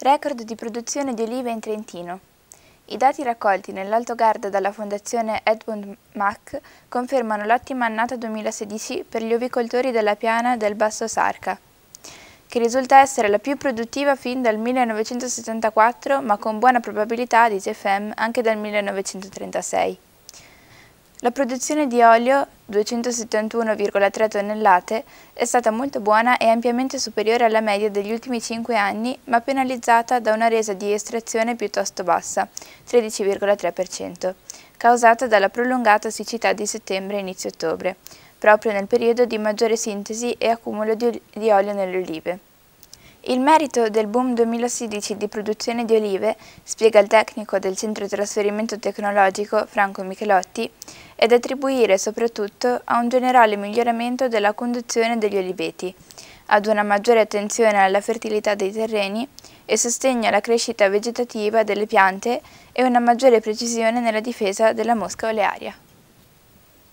record di produzione di olive in Trentino. I dati raccolti nell'Alto Garda dalla Fondazione Edmund Mack confermano l'ottima annata 2016 per gli ovicoltori della piana del Basso Sarca, che risulta essere la più produttiva fin dal 1974, ma con buona probabilità, dice FEM, anche dal 1936. La produzione di olio, 271,3 tonnellate, è stata molto buona e ampiamente superiore alla media degli ultimi 5 anni, ma penalizzata da una resa di estrazione piuttosto bassa, 13,3%, causata dalla prolungata siccità di settembre inizio ottobre, proprio nel periodo di maggiore sintesi e accumulo di olio nelle olive. Il merito del boom 2016 di produzione di olive, spiega il tecnico del centro trasferimento tecnologico Franco Michelotti, è da attribuire soprattutto a un generale miglioramento della conduzione degli oliveti, ad una maggiore attenzione alla fertilità dei terreni e sostegno alla crescita vegetativa delle piante e una maggiore precisione nella difesa della mosca olearia.